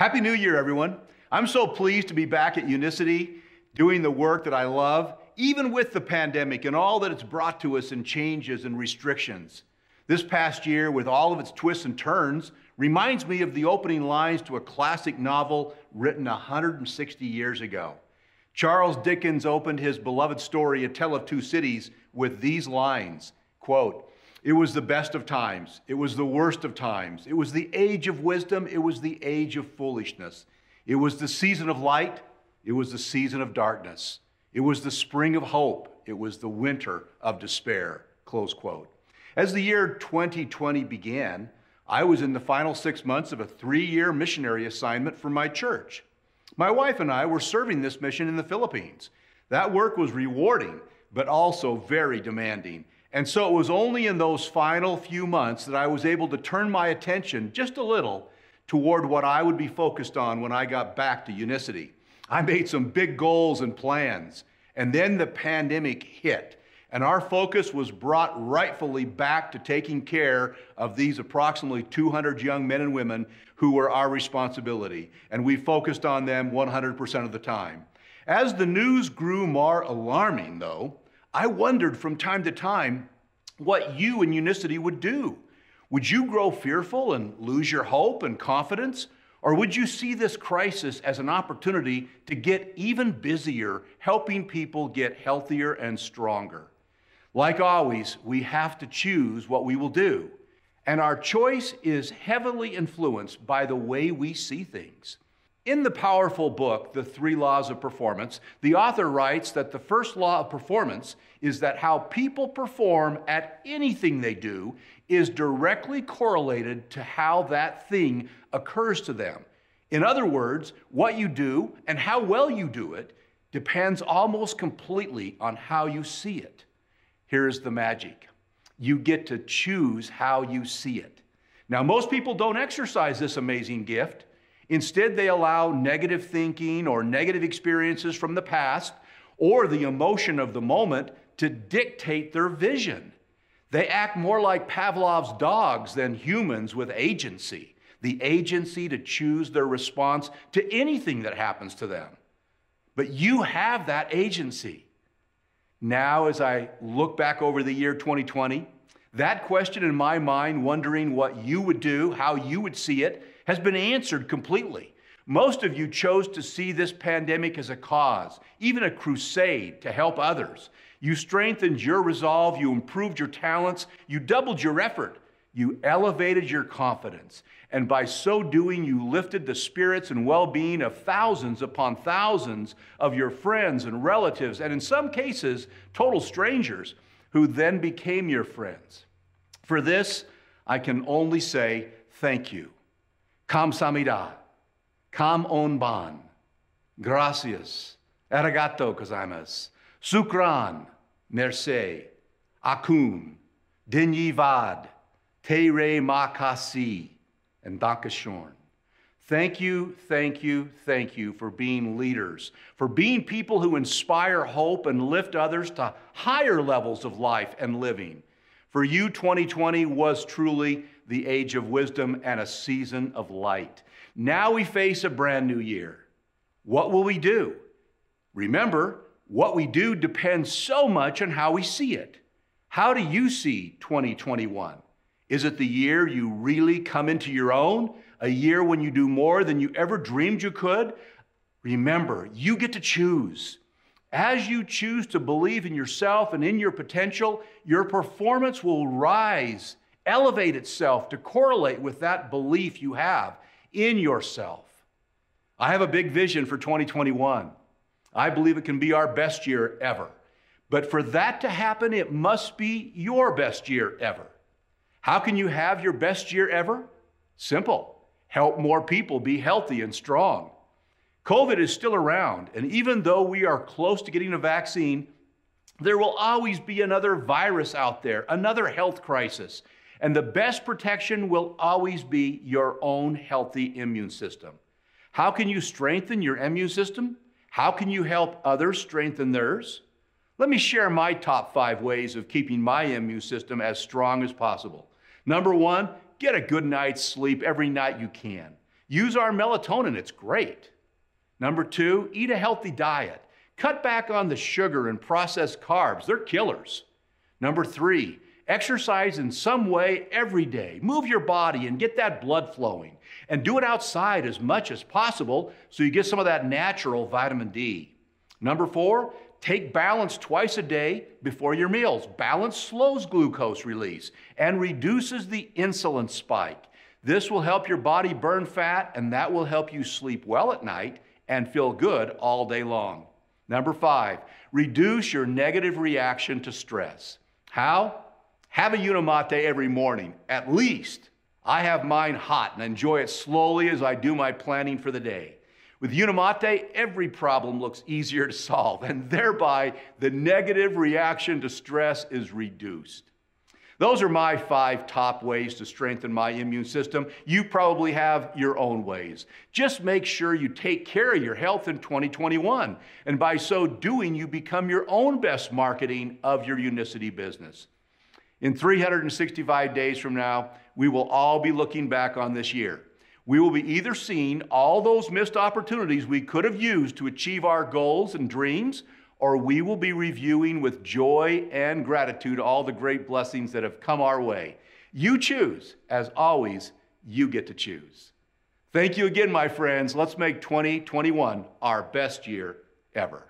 Happy New Year, everyone. I'm so pleased to be back at Unicity doing the work that I love, even with the pandemic and all that it's brought to us in changes and restrictions. This past year, with all of its twists and turns, reminds me of the opening lines to a classic novel written 160 years ago. Charles Dickens opened his beloved story, A Tale of Two Cities, with these lines, quote, it was the best of times. It was the worst of times. It was the age of wisdom. It was the age of foolishness. It was the season of light. It was the season of darkness. It was the spring of hope. It was the winter of despair. Close quote. As the year 2020 began, I was in the final six months of a three year missionary assignment for my church. My wife and I were serving this mission in the Philippines. That work was rewarding, but also very demanding. And so it was only in those final few months that I was able to turn my attention just a little toward what I would be focused on when I got back to Unicity. I made some big goals and plans, and then the pandemic hit. And our focus was brought rightfully back to taking care of these approximately 200 young men and women who were our responsibility. And we focused on them 100% of the time. As the news grew more alarming, though, I wondered from time to time what you in unicity would do. Would you grow fearful and lose your hope and confidence? Or would you see this crisis as an opportunity to get even busier, helping people get healthier and stronger? Like always, we have to choose what we will do. And our choice is heavily influenced by the way we see things. In the powerful book, The Three Laws of Performance, the author writes that the first law of performance is that how people perform at anything they do is directly correlated to how that thing occurs to them. In other words, what you do and how well you do it depends almost completely on how you see it. Here's the magic you get to choose how you see it. Now, most people don't exercise this amazing gift Instead, they allow negative thinking or negative experiences from the past or the emotion of the moment to dictate their vision. They act more like Pavlov's dogs than humans with agency the agency to choose their response to anything that happens to them. But you have that agency. Now, as I look back over the year 2020, that question in my mind, wondering what you would do, how you would see it, has been answered completely. Most of you chose to see this pandemic as a cause, even a crusade to help others. You strengthened your resolve, you improved your talents, you doubled your effort, you elevated your confidence. And by so doing, you lifted the spirits and well being of thousands upon thousands of your friends and relatives, and in some cases, total strangers who then became your friends. For this, I can only say thank you. Kam samida, Kam on ban, gracias, arigato gozaimasu, sukran, merci, akun, dinyi vad, te re makasi, and dankashorn. Thank you, thank you, thank you for being leaders, for being people who inspire hope and lift others to higher levels of life and living. For you, 2020 was truly the age of wisdom and a season of light. Now we face a brand new year. What will we do? Remember, what we do depends so much on how we see it. How do you see 2021? Is it the year you really come into your own? A year when you do more than you ever dreamed you could? Remember, you get to choose. As you choose to believe in yourself and in your potential, your performance will rise elevate itself to correlate with that belief you have in yourself. I have a big vision for 2021. I believe it can be our best year ever. But for that to happen, it must be your best year ever. How can you have your best year ever? Simple. Help more people be healthy and strong. COVID is still around, and even though we are close to getting a vaccine, there will always be another virus out there, another health crisis, and the best protection will always be your own healthy immune system. How can you strengthen your immune system? How can you help others strengthen theirs? Let me share my top five ways of keeping my immune system as strong as possible. Number one, get a good night's sleep every night you can. Use our melatonin, it's great. Number two, eat a healthy diet. Cut back on the sugar and processed carbs, they're killers. Number three, Exercise in some way every day. Move your body and get that blood flowing. And do it outside as much as possible so you get some of that natural vitamin D. Number four, take balance twice a day before your meals. Balance slows glucose release and reduces the insulin spike. This will help your body burn fat, and that will help you sleep well at night and feel good all day long. Number five, reduce your negative reaction to stress. How? Have a Unimate every morning, at least. I have mine hot and enjoy it slowly as I do my planning for the day. With Unimate, every problem looks easier to solve, and thereby the negative reaction to stress is reduced. Those are my five top ways to strengthen my immune system. You probably have your own ways. Just make sure you take care of your health in 2021. And by so doing, you become your own best marketing of your unicity business. In 365 days from now, we will all be looking back on this year. We will be either seeing all those missed opportunities we could have used to achieve our goals and dreams, or we will be reviewing with joy and gratitude all the great blessings that have come our way. You choose. As always, you get to choose. Thank you again, my friends. Let's make 2021 our best year ever.